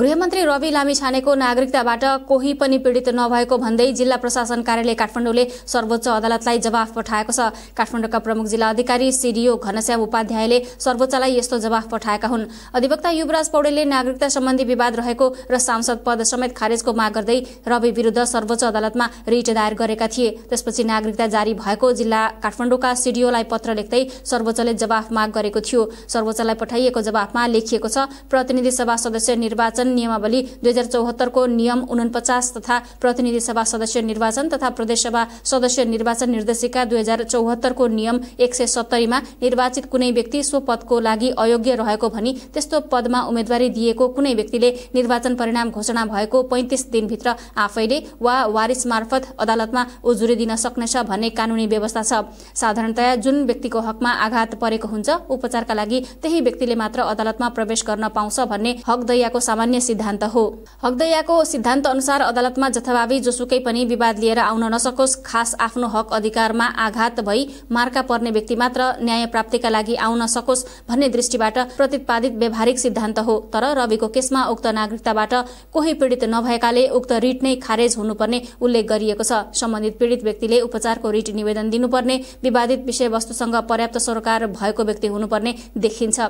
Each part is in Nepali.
गृहमन्त्री रवि लामी छानेको नागरिकताबाट कोही पनि पीड़ित नभएको भन्दै जिल्ला प्रशासन कार्यालय काठमाडौँले सर्वोच्च अदालतलाई जवाफ पठाएको छ काठमाडौँका प्रमुख जिल्ला अधिकारी सिडिओ घनश्याम उपाध्यायले सर्वोच्चलाई यस्तो जवाफ पठाएका हुन् अधिवक्ता युवराज पौडेलले नागरिकता सम्बन्धी विवाद रहेको र सांसद पद समेत खारेजको माग गर्दै रवि विरूद्ध सर्वोच्च अदालतमा रिट दायर गरेका थिए त्यसपछि नागरिकता जारी भएको जिल्ला काठमाडौँका सिडिओलाई पत्र लेख्दै सर्वोच्चले जवाफ माग गरेको थियो सर्वोच्चलाई पठाइएको जवाफमा लेखिएको छ प्रतिनिधि सभा सदस्य निर्वाचन निर्वाचन नियमावली दुई हजार चौहत्तरको नियम उनपचास तथा प्रतिनिधि सभा सदस्य निर्वाचन तथा प्रदेशसभा सदस्य निर्वाचन निर्देशिका दुई हजार चौहत्तरको नियम एक सय सत्तरीमा निर्वाचित कुनै व्यक्ति सो पदको लागि अयोग्य रहेको भनी त्यस्तो पदमा उम्मेद्वारी दिएको कुनै व्यक्तिले निर्वाचन परिणाम घोषणा भएको पैंतिस दिनभित्र आफैले वा वारिस मार्फत अदालतमा उजुरी दिन सक्नेछ भन्ने कानूनी व्यवस्था छ साधारणतया जुन व्यक्तिको हकमा आघात परेको हुन्छ उपचारका लागि त्यही व्यक्तिले मात्र अदालतमा प्रवेश गर्न पाउँछ भन्ने हकदैयाको सामान्य अन्य सिद्धान्त हो हकदैयाको सिद्धान्त अनुसार अदालतमा जथाभावी जोसुकै पनि विवाद लिएर आउन नसकोस् खास आफ्नो हक अधिकारमा आघात भई मार्का पर्ने व्यक्ति मात्र न्याय प्राप्तिका लागि आउन सकोस् भन्ने दृष्टिबाट प्रतिपादित व्यावहारिक सिद्धान्त हो तर रविको केसमा उक्त नागरिकताबाट कोही पीड़ित नभएकाले उक्त रिट नै खारेज हुनुपर्ने उल्लेख गरिएको छ सम्बन्धित पीड़ित व्यक्तिले उपचारको रिट निवेदन दिनुपर्ने विवादित विषयवस्तुसँग पर्याप्त सरकार भएको व्यक्ति हुनुपर्ने देखिन्छ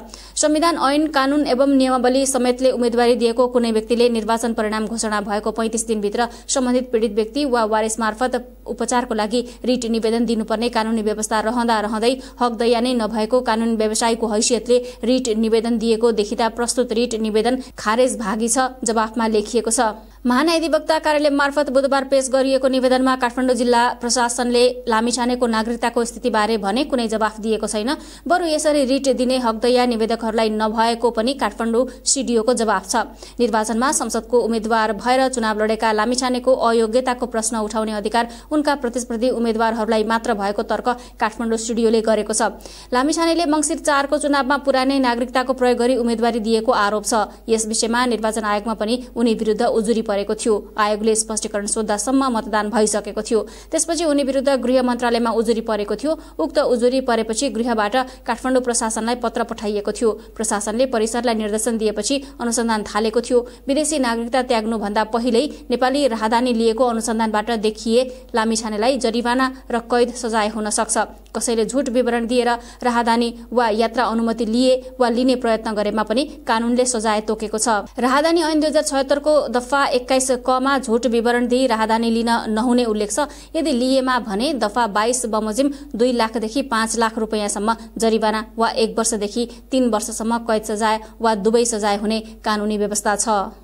संविधान ऐन कानून एवं नियमावली समेतले उम्मेद्वारी दिएको कुनै व्यक्तिले निर्वाचन परिणाम घोषणा भएको पैंतिस दिनभित्र सम्बन्धित पीड़ित व्यक्ति वा वारिस मार्फत उपचारको लागि रिट निवेदन दिनुपर्ने कानूनी व्यवस्था रहँदा रहँदै हकदैया नै नभएको कानून व्यवसायको हैसियतले रिट निवेदन दिएको देखिँदा प्रस्तुत रिट निवेदन खारेज भागी छ जवाफमा लेखिएको छ महान्याधिवक्ता कार्यालय मार्फत बुधबार पेश गरिएको निवेदनमा काठमाडौँ जिल्ला प्रशासनले लामिछानेको नागरिकताको स्थितिबारे भने कुनै जवाफ दिएको छैन बरु यसरी रिट दिने हकदैया निवेदकहरूलाई नभएको पनि काठमाडौँ सिडिओको जवाफ छ निर्वाचनमा संसदको उम्मेद्वार भएर चुनाव लडेका लामिछानेको अयोग्यताको प्रश्न उठाउने अधिकार उनका प्रतिस्पर्धी उम्मेद्वारहरूलाई मात्र भएको तर्क काठमाडौँ स्टुडियोले गरेको छ लामिछानेले मङ्सिर चारको चुनावमा पुरानै नागरिकताको प्रयोग गरी उम्मेद्वारी दिएको आरोप छ यस विषयमा निर्वाचन आयोगमा पनि उनी विरूद्ध उजुरी परेको थियो आयोगले स्पष्टीकरण सोद्धासम्म मतदान भइसकेको थियो त्यसपछि उनी विरूद्ध गृह मन्त्रालयमा उजुरी परेको थियो उक्त उजुरी परेपछि गृहबाट काठमाडौँ प्रशासनलाई पत्र पठाइएको थियो प्रशासनले परिसरलाई निर्देशन दिएपछि अनुसन्धान थालेको थियो विदेशी नागरिकता त्याग्नुभन्दा पहिल्यै नेपाली राहदानी लिएको अनुसन्धानबाट देखिए लामिछानेलाई जरिवाना र कैद सजाय हुन सक्छ कसैले झुट विवरण दिएर राहदानी वा यात्रा अनुमति लिए वा लिने प्रयत्न गरेमा पनि कानूनले सजाय तोकेको छ राहदानी ऐन दुई हजार छयत्तरको दफा एक्काइस कमा झुट विवरण दिई राहदानी लिन नहुने उल्लेख छ यदि लिएमा भने दफा बाइस बमोजिम दुई लाखदेखि पाँच लाख रुपियाँसम्म जरिवाना वा एक वर्षदेखि तीन वर्षसम्म कैद सजाय वा दुवै सजाय हुने कानूनी व्यवस्था छ